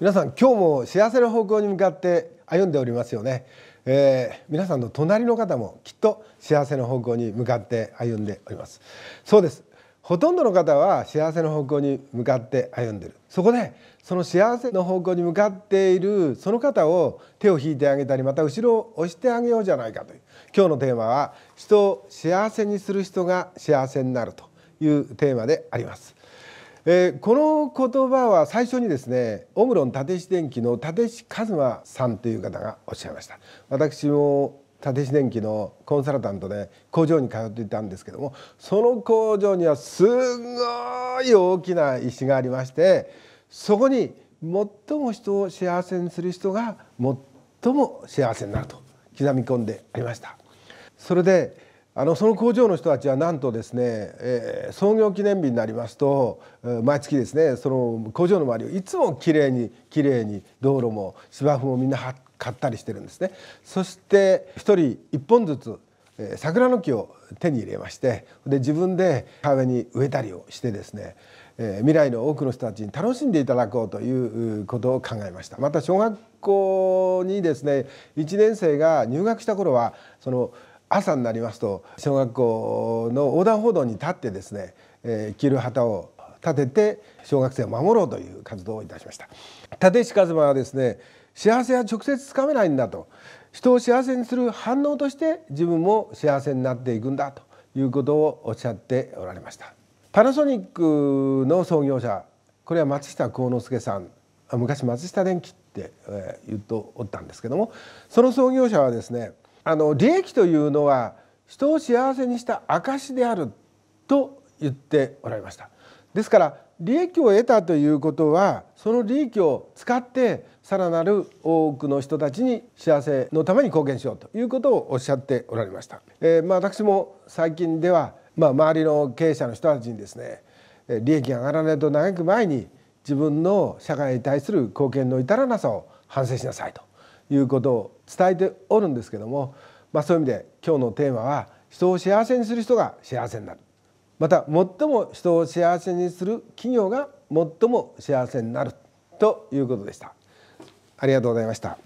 皆さん今日も幸せの方向に向かって歩んでおりますよね、えー、皆さんの隣の方もきっと幸せの方向に向かって歩んでおりますそうですほとんどの方は幸せの方向に向かって歩んでいるそこでその幸せの方向に向かっているその方を手を引いてあげたりまた後ろを押してあげようじゃないかという今日のテーマは人を幸せにする人が幸せになるというテーマでありますえー、この言葉は最初にですねオムロン立石電機の立石和馬さんという方がおっしゃいました私も立石電機のコンサルタントで工場に通っていたんですけどもその工場にはすごい大きな石がありましてそこに最も人を幸せにする人が最も幸せになると刻み込んでありました。それであのその工場の人たちはなんとですね、えー、創業記念日になりますと毎月ですねその工場の周りをいつもきれいにきれいに道路も芝生もみんな買ったりしてるんですね。そして一人一本ずつえ桜の木を手に入れましてで自分で川に植えたりをしてですね、えー、未来の多くの人たちに楽しんでいただこうということを考えましたまた小学校にですね1年生が入学した頃はその朝になりますと小学校の横断歩道に立ってですね、えー、着る旗を立てて小学生を守ろうという活動をいたしました立石一馬はですね幸せは直接つかめないんだと人を幸せにする反応として自分も幸せになっていくんだということをおっしゃっておられましたパナソニックの創業者これは松下幸之助さん昔松下電器って言うとおったんですけどもその創業者はですねあの利益というのは人を幸せにした証であると言っておられましたですから利益を得たということはその利益を使ってさらなる多くの人たちに幸せのために貢献しようということをおっしゃっておられました、えー、まあ、私も最近では、まあ、周りの経営者の人たちにですね利益が上がらないと嘆く前に自分の社会に対する貢献の至らなさを反省しなさいということを伝えておるんですけども、まあ、そういう意味で今日のテーマは人を幸せにする人が幸せになるまた最も人を幸せにする企業が最も幸せになるということでした。ありがとうございました。